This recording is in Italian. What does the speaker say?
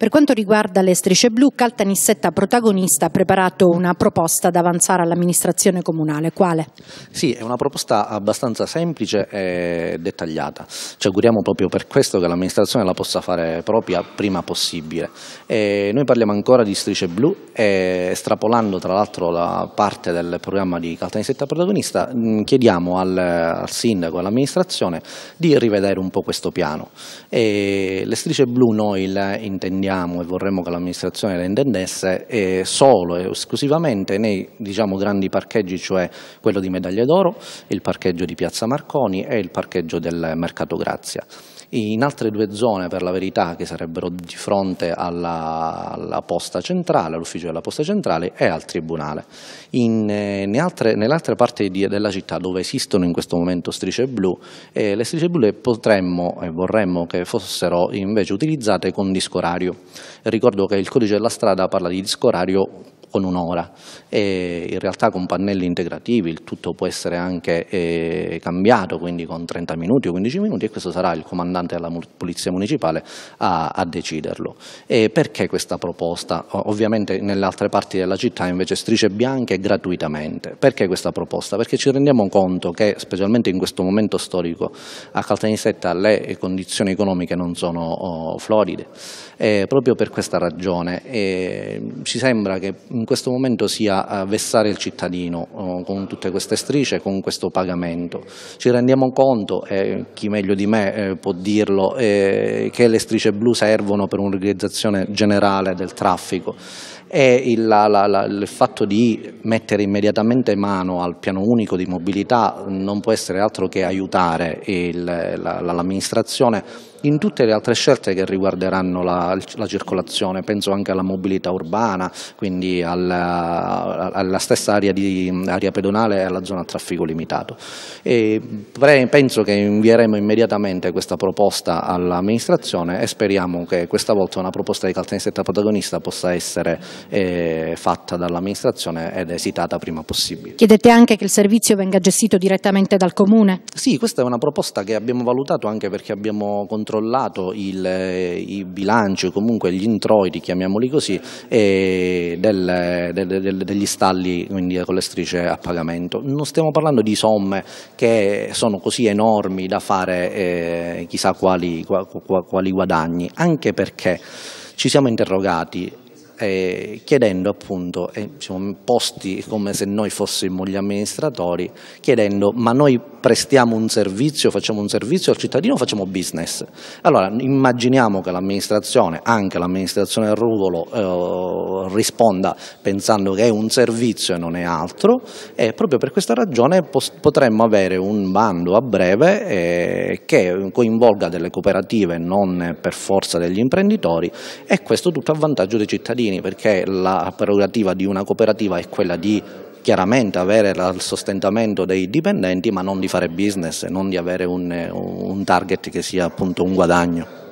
Per quanto riguarda le strisce blu, Caltanissetta protagonista ha preparato una proposta da avanzare all'amministrazione comunale. Quale? Sì, è una proposta abbastanza semplice e dettagliata. Ci auguriamo proprio per questo che l'amministrazione la possa fare propria prima possibile. E noi parliamo ancora di strisce blu e estrapolando tra l'altro la parte del programma di Caltanissetta protagonista, mm, chiediamo al, al sindaco e all'amministrazione di rivedere un po' questo piano. E le strisce blu noi le intendiamo vogliamo e vorremmo che l'amministrazione la intendesse eh, solo e esclusivamente nei diciamo, grandi parcheggi, cioè quello di Medaglie d'Oro, il parcheggio di Piazza Marconi e il parcheggio del Mercato Grazia in altre due zone per la verità che sarebbero di fronte alla, alla posta centrale, all'ufficio della posta centrale e al tribunale. In, eh, altre, nell'altra nell parte di, della città dove esistono in questo momento strisce blu, eh, le strisce blu le potremmo e vorremmo che fossero invece utilizzate con disco orario. Ricordo che il codice della strada parla di disco orario con un'ora. in realtà con pannelli integrativi il tutto può essere anche eh, cambiato, quindi con 30 minuti o 15 minuti e questo sarà il comandante della Polizia Municipale a, a deciderlo. E perché questa proposta? Ovviamente nelle altre parti della città invece strisce bianche gratuitamente. Perché questa proposta? Perché ci rendiamo conto che specialmente in questo momento storico a Caltanissetta le eh, condizioni economiche non sono oh, floride. E proprio per questa ragione eh, ci sembra che in questo momento sia eh, vessare il cittadino oh, con tutte queste strisce, con questo pagamento. Ci rendiamo conto, e chi meglio di me eh, può dirlo, eh, che le strisce blu servono per un'organizzazione generale del traffico e il, la, la, il, fatto di mettere immediatamente mano al piano unico di mobilità non può essere altro che aiutare l'amministrazione in tutte le altre scelte che riguarderanno la, la, circolazione, penso anche alla mobilità urbana, quindi alla, alla stessa area, di, area, pedonale e alla zona a traffico limitato. E penso che invieremo immediatamente questa proposta all'amministrazione e speriamo che questa volta una proposta di Caltanissetta protagonista possa essere eh, fatta dall'amministrazione ed esitata prima possibile. Chiedete anche che il servizio venga gestito direttamente dal Comune? Sì, questa è una proposta che abbiamo valutato anche perché abbiamo controllato il, eh, i bilanci o comunque gli introiti, chiamiamoli così, del, del, del, degli stalli quindi con le strisce a pagamento. Non stiamo parlando di somme che sono così enormi da fare eh, chissà quali, quali guadagni, anche perché ci siamo interrogati eh, chiedendo appunto, eh, siamo posti come se noi fossimo gli amministratori, chiedendo ma noi prestiamo un servizio, facciamo un servizio al cittadino o facciamo business? Allora immaginiamo che l'amministrazione, anche l'amministrazione del Ruvolo, eh, risponda pensando che è un servizio e non è altro e proprio per questa ragione potremmo avere un bando a breve eh, che coinvolga delle cooperative non per forza degli imprenditori e questo tutto a vantaggio dei cittadini cittadini perché la prerogativa di una cooperativa è quella di chiaramente avere il sostentamento dei dipendenti ma non di fare business, non di avere un, un target che sia appunto un guadagno.